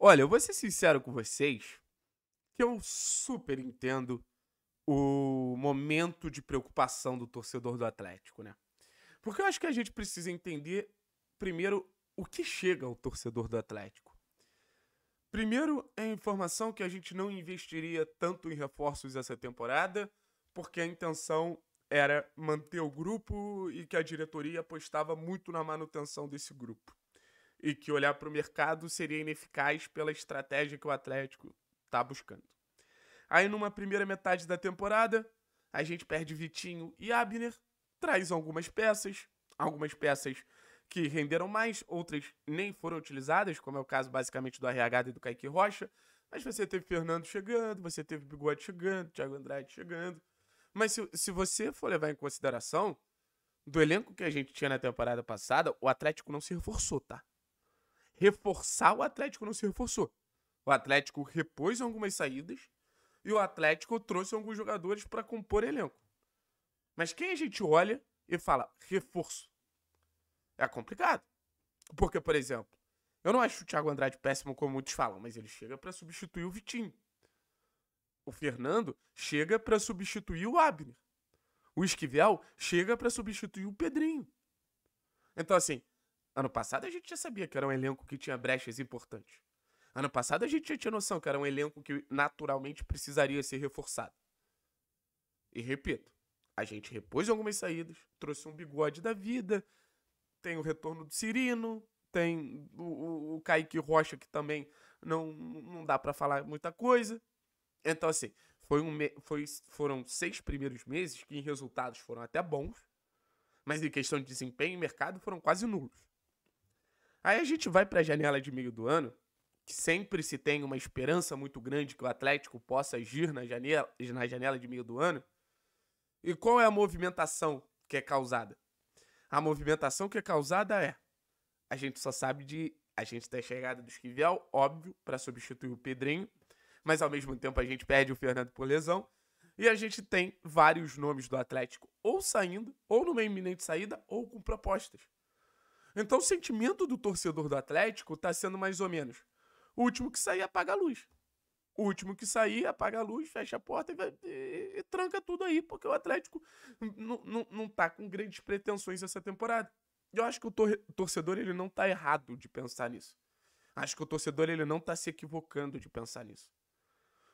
Olha, eu vou ser sincero com vocês que eu super entendo o momento de preocupação do torcedor do Atlético, né? Porque eu acho que a gente precisa entender primeiro o que chega ao torcedor do Atlético. Primeiro, é a informação que a gente não investiria tanto em reforços essa temporada, porque a intenção era manter o grupo e que a diretoria apostava muito na manutenção desse grupo e que olhar para o mercado seria ineficaz pela estratégia que o Atlético está buscando. Aí, numa primeira metade da temporada, a gente perde Vitinho e Abner, traz algumas peças, algumas peças que renderam mais, outras nem foram utilizadas, como é o caso basicamente do RH e do Kaique Rocha. Mas você teve Fernando chegando, você teve Bigode chegando, Thiago Andrade chegando. Mas se, se você for levar em consideração, do elenco que a gente tinha na temporada passada, o Atlético não se reforçou, tá? reforçar, o Atlético não se reforçou. O Atlético repôs algumas saídas e o Atlético trouxe alguns jogadores para compor elenco. Mas quem a gente olha e fala reforço? É complicado. Porque, por exemplo, eu não acho o Thiago Andrade péssimo como muitos falam, mas ele chega para substituir o Vitinho. O Fernando chega para substituir o Abner. O Esquivel chega para substituir o Pedrinho. Então, assim, Ano passado a gente já sabia que era um elenco que tinha brechas importantes. Ano passado a gente já tinha noção que era um elenco que naturalmente precisaria ser reforçado. E repito, a gente repôs algumas saídas, trouxe um bigode da vida, tem o retorno do Cirino, tem o, o, o Kaique Rocha, que também não, não dá para falar muita coisa. Então, assim, foi um foi, foram seis primeiros meses que em resultados foram até bons, mas em questão de desempenho e mercado foram quase nulos. Aí a gente vai para a janela de meio do ano, que sempre se tem uma esperança muito grande que o Atlético possa agir na janela, na janela de meio do ano. E qual é a movimentação que é causada? A movimentação que é causada é a gente só sabe de a gente ter a chegada do Esquivel, óbvio, para substituir o Pedrinho, mas ao mesmo tempo a gente perde o Fernando por lesão. E a gente tem vários nomes do Atlético ou saindo, ou numa iminente saída, ou com propostas. Então o sentimento do torcedor do Atlético tá sendo mais ou menos: o último que sair apaga a luz. O último que sair apaga a luz, fecha a porta e, vai, e, e tranca tudo aí, porque o Atlético não tá com grandes pretensões essa temporada. Eu acho que o tor torcedor ele não tá errado de pensar nisso. Acho que o torcedor ele não tá se equivocando de pensar nisso.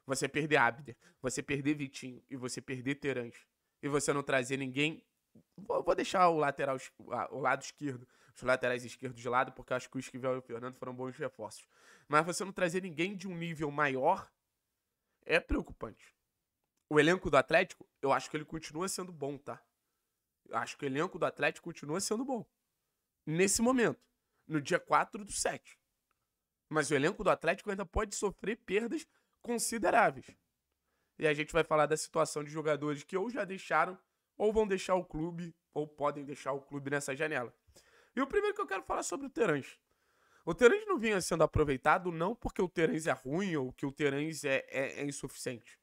Você perder Abder, você perder Vitinho e você perder Terãs e você não trazer ninguém. Vou, vou deixar o lateral, o lado esquerdo os laterais esquerdos de lado, porque eu acho que o Esquivel e o Fernando foram bons reforços. Mas você não trazer ninguém de um nível maior é preocupante. O elenco do Atlético, eu acho que ele continua sendo bom, tá? Eu acho que o elenco do Atlético continua sendo bom. Nesse momento, no dia 4 do 7. Mas o elenco do Atlético ainda pode sofrer perdas consideráveis. E a gente vai falar da situação de jogadores que ou já deixaram, ou vão deixar o clube, ou podem deixar o clube nessa janela. E o primeiro que eu quero falar é sobre o Terence. O Terence não vinha sendo aproveitado não porque o Terence é ruim ou que o Terence é, é, é insuficiente.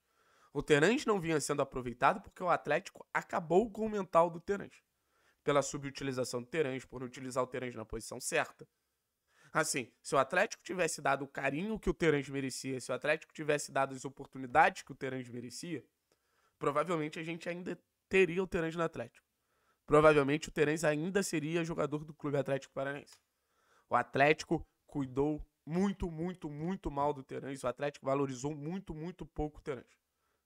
O Terence não vinha sendo aproveitado porque o Atlético acabou com o mental do Terence. Pela subutilização do Terence, por não utilizar o Terence na posição certa. Assim, se o Atlético tivesse dado o carinho que o Terence merecia, se o Atlético tivesse dado as oportunidades que o Terence merecia, provavelmente a gente ainda teria o Terence no Atlético provavelmente o Terence ainda seria jogador do Clube Atlético Paranaense. O Atlético cuidou muito, muito, muito mal do Terence. O Atlético valorizou muito, muito pouco o Terence.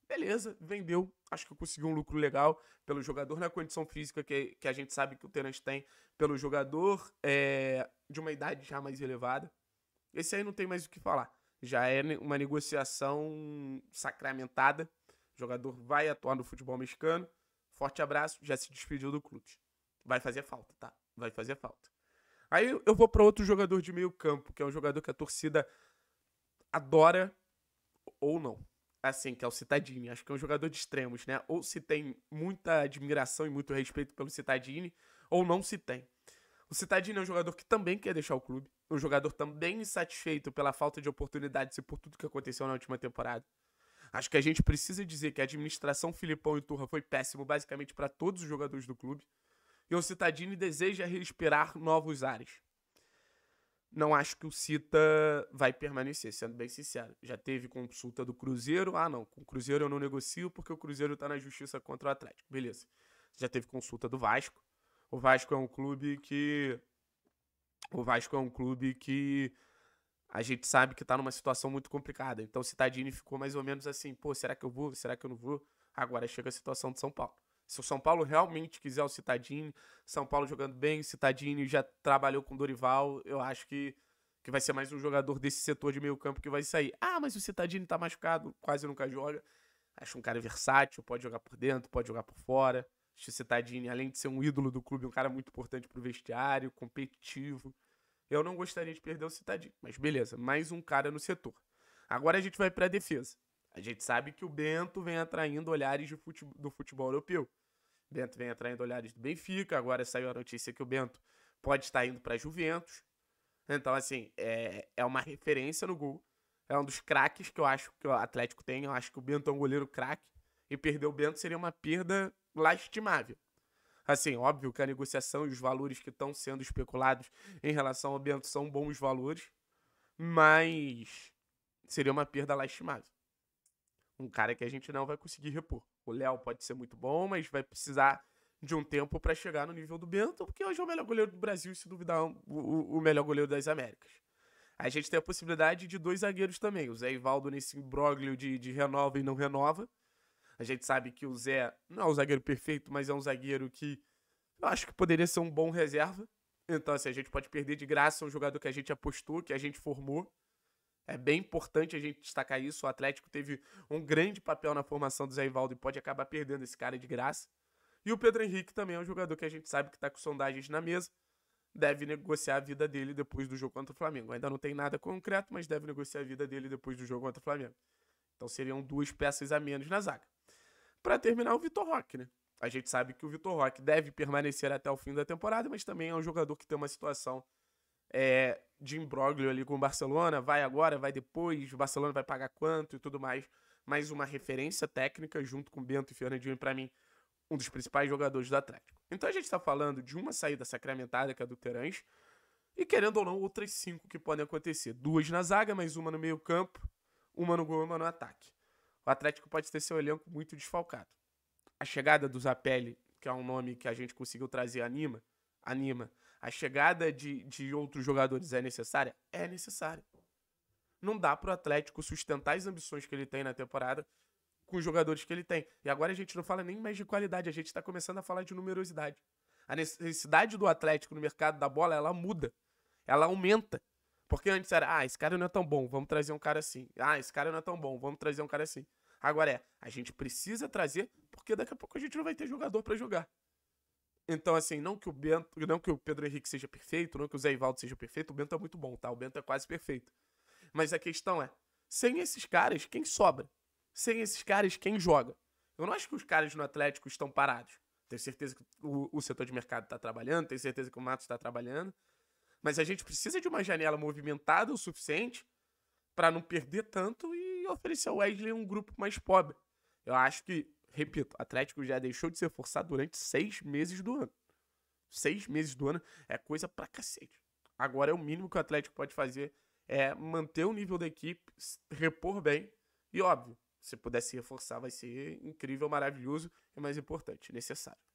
Beleza, vendeu. Acho que conseguiu um lucro legal pelo jogador na é condição física que, que a gente sabe que o Terence tem, pelo jogador é, de uma idade já mais elevada. Esse aí não tem mais o que falar. Já é uma negociação sacramentada. O jogador vai atuar no futebol mexicano. Forte abraço, já se despediu do clube Vai fazer falta, tá? Vai fazer falta. Aí eu vou para outro jogador de meio campo, que é um jogador que a torcida adora ou não. Assim, que é o Citadini. Acho que é um jogador de extremos, né? Ou se tem muita admiração e muito respeito pelo Citadini, ou não se tem. O Citadini é um jogador que também quer deixar o clube. Um jogador também insatisfeito pela falta de oportunidades e por tudo que aconteceu na última temporada. Acho que a gente precisa dizer que a administração Filipão e Turra foi péssimo basicamente para todos os jogadores do clube. E o Citadini deseja respirar novos ares. Não acho que o Cita vai permanecer, sendo bem sincero. Já teve consulta do Cruzeiro. Ah, não, com o Cruzeiro eu não negocio porque o Cruzeiro está na justiça contra o Atlético. Beleza. Já teve consulta do Vasco. O Vasco é um clube que. O Vasco é um clube que a gente sabe que está numa situação muito complicada. Então o Citadini ficou mais ou menos assim, pô, será que eu vou? Será que eu não vou? Agora chega a situação de São Paulo. Se o São Paulo realmente quiser o Citadini, São Paulo jogando bem, o Citadini já trabalhou com Dorival, eu acho que, que vai ser mais um jogador desse setor de meio campo que vai sair. Ah, mas o Citadini está machucado, quase nunca joga. Acho um cara versátil, pode jogar por dentro, pode jogar por fora. Acho o Citadini, além de ser um ídolo do clube, um cara muito importante para o vestiário, competitivo eu não gostaria de perder o Citadinho, mas beleza, mais um cara no setor. Agora a gente vai para a defesa. A gente sabe que o Bento vem atraindo olhares do futebol, do futebol europeu. O Bento vem atraindo olhares do Benfica, agora saiu a notícia que o Bento pode estar indo para Juventus. Então, assim, é, é uma referência no gol. É um dos craques que eu acho que o Atlético tem. Eu acho que o Bento é um goleiro craque. E perder o Bento seria uma perda lastimável. Assim, óbvio que a negociação e os valores que estão sendo especulados em relação ao Bento são bons valores, mas seria uma perda lastimável. Um cara que a gente não vai conseguir repor. O Léo pode ser muito bom, mas vai precisar de um tempo para chegar no nível do Bento, porque hoje é o melhor goleiro do Brasil, se duvidar, o, o, melhor goleiro das Américas. A gente tem a possibilidade de dois zagueiros também. O Zé Ivaldo nesse imbróglio de, de renova e não renova. A gente sabe que o Zé não é um zagueiro perfeito, mas é um zagueiro que eu acho que poderia ser um bom reserva. Então, assim, a gente pode perder de graça um jogador que a gente apostou, que a gente formou. É bem importante a gente destacar isso. O Atlético teve um grande papel na formação do Zé Ivaldo e pode acabar perdendo esse cara de graça. E o Pedro Henrique também é um jogador que a gente sabe que está com sondagens na mesa. Deve negociar a vida dele depois do jogo contra o Flamengo. Ainda não tem nada concreto, mas deve negociar a vida dele depois do jogo contra o Flamengo. Então seriam duas peças a menos na zaga para terminar o Vitor Roque, né? A gente sabe que o Vitor Roque deve permanecer até o fim da temporada, mas também é um jogador que tem uma situação é, de imbróglio ali com o Barcelona. Vai agora, vai depois, o Barcelona vai pagar quanto e tudo mais. Mais uma referência técnica junto com Bento e Fernandinho, para mim, um dos principais jogadores do Atlético. Então a gente está falando de uma saída sacramentada, que é a do Terãs, e querendo ou não, outras cinco que podem acontecer. Duas na zaga, mais uma no meio campo, uma no gol e uma no ataque o Atlético pode ter seu elenco muito desfalcado. A chegada do Zapelli, que é um nome que a gente conseguiu trazer, anima. Anima. A chegada de, de outros jogadores é necessária? É necessária. Não dá para o Atlético sustentar as ambições que ele tem na temporada com os jogadores que ele tem. E agora a gente não fala nem mais de qualidade, a gente está começando a falar de numerosidade. A necessidade do Atlético no mercado da bola, ela muda, ela aumenta. Porque antes era, ah, esse cara não é tão bom, vamos trazer um cara assim. Ah, esse cara não é tão bom, vamos trazer um cara assim. Agora é, a gente precisa trazer, porque daqui a pouco a gente não vai ter jogador para jogar. Então, assim, não que o Bento, não que o Pedro Henrique seja perfeito, não que o Zé Ivaldo seja perfeito, o Bento é muito bom, tá? O Bento é quase perfeito. Mas a questão é, sem esses caras, quem sobra? Sem esses caras, quem joga? Eu não acho que os caras no Atlético estão parados. Tenho certeza que o, o setor de mercado está trabalhando, tenho certeza que o Matos está trabalhando, mas a gente precisa de uma janela movimentada o suficiente para não perder tanto e oferecer ao Wesley um grupo mais pobre. Eu acho que, repito, o Atlético já deixou de ser forçado durante seis meses do ano. Seis meses do ano é coisa pra cacete. Agora é o mínimo que o Atlético pode fazer é manter o nível da equipe, repor bem e, óbvio, se puder se reforçar, vai ser incrível, maravilhoso e, mais importante, necessário.